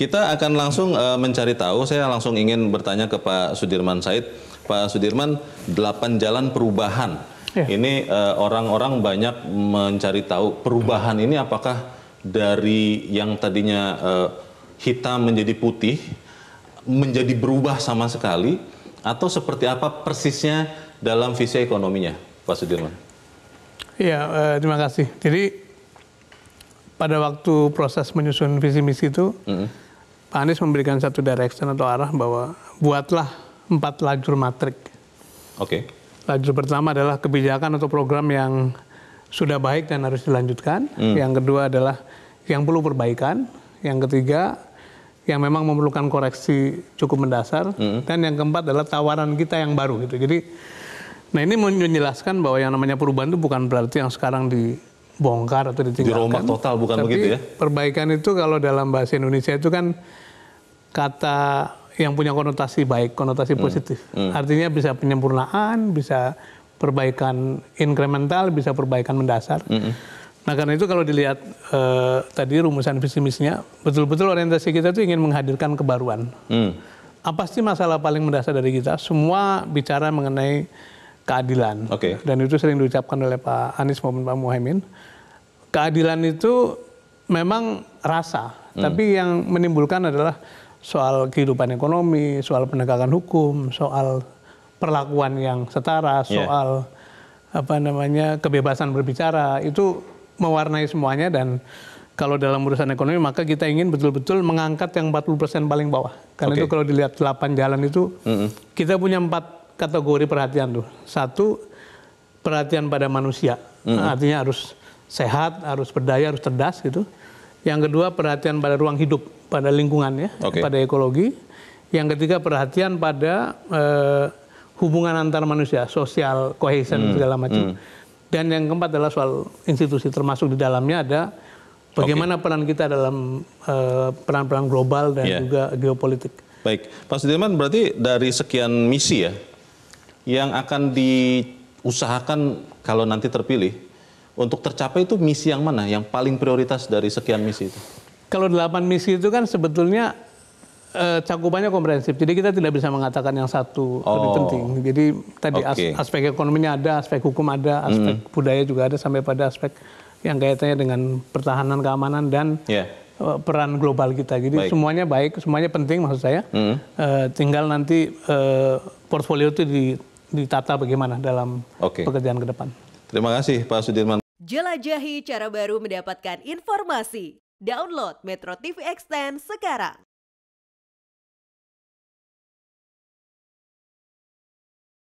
Kita akan langsung uh, mencari tahu. Saya langsung ingin bertanya ke Pak Sudirman Said. Pak Sudirman, delapan jalan perubahan. Ya. Ini eh, orang-orang uh, banyak mencari tahu perubahan ini apakah dari yang tadinya uh, hitam menjadi putih menjadi berubah sama sekali atau seperti apa persisnya dalam visi ekonominya, Pak Sudirman? Iya, uh, terima kasih. Jadi pada waktu proses menyusun visi misi itu -hmm Pak Anies memberikan satu direction atau arah bahwa buatlah empat lajur matrik. Oke. Okay. Lajur pertama adalah kebijakan atau program yang sudah baik dan harus dilanjutkan. Hmm. Yang kedua adalah yang perlu perbaikan. Yang ketiga yang memang memerlukan koreksi cukup mendasar. Hmm. Dan yang keempat adalah tawaran kita yang baru gitu. Jadi, nah ini menjelaskan bahwa yang namanya perubahan itu bukan berarti yang sekarang di dibongkar atau ditinggalkan. Dirombak total bukan Tapi begitu ya? perbaikan itu kalau dalam bahasa Indonesia itu kan kata yang punya konotasi baik, konotasi hmm. positif. Hmm. Artinya bisa penyempurnaan, bisa perbaikan inkremental, bisa perbaikan mendasar. Hmm. Nah karena itu kalau dilihat eh, tadi rumusan visi betul-betul orientasi kita itu ingin menghadirkan kebaruan. Hmm. Apa sih masalah paling mendasar dari kita? Semua bicara mengenai keadilan. Oke. Okay. Dan itu sering diucapkan oleh Pak Anies maupun Pak Muhaimin. Keadilan itu memang rasa, hmm. tapi yang menimbulkan adalah soal kehidupan ekonomi, soal penegakan hukum, soal perlakuan yang setara, iya. soal yeah. apa namanya kebebasan berbicara itu mewarnai semuanya dan kalau dalam urusan ekonomi maka kita ingin betul-betul mengangkat yang 40% paling bawah. Karena okay. itu kalau dilihat 8 jalan itu mm -hmm. kita punya 4 kategori perhatian tuh. Satu perhatian pada manusia, mm-hmm. artinya harus sehat, harus berdaya, harus cerdas gitu. Yang kedua perhatian pada ruang hidup, pada lingkungannya, okay. pada ekologi. Yang ketiga perhatian pada eh, hubungan antar manusia, sosial cohesion mm. segala macam. Mm. Dan yang keempat adalah soal institusi termasuk di dalamnya ada bagaimana okay. peran kita dalam eh, peran-peran global dan yeah. juga geopolitik. Baik, Pak Sudirman berarti dari sekian misi ya yang akan diusahakan kalau nanti terpilih untuk tercapai itu misi yang mana yang paling prioritas dari sekian misi itu? Kalau delapan misi itu kan sebetulnya e, cakupannya komprehensif. Jadi kita tidak bisa mengatakan yang satu oh. lebih penting. Jadi tadi okay. as aspek ekonominya ada, aspek hukum ada, aspek mm. budaya juga ada sampai pada aspek yang kaitannya dengan pertahanan, keamanan dan yeah ya. peran global kita. Jadi baik. semuanya baik, semuanya penting maksud saya. Mm. E, tinggal nanti e, portfolio itu di ditata bagaimana dalam okay. pekerjaan ke depan. Terima kasih Pak Sudirman. Jelajahi cara baru mendapatkan informasi. Download Metro TV Extend sekarang.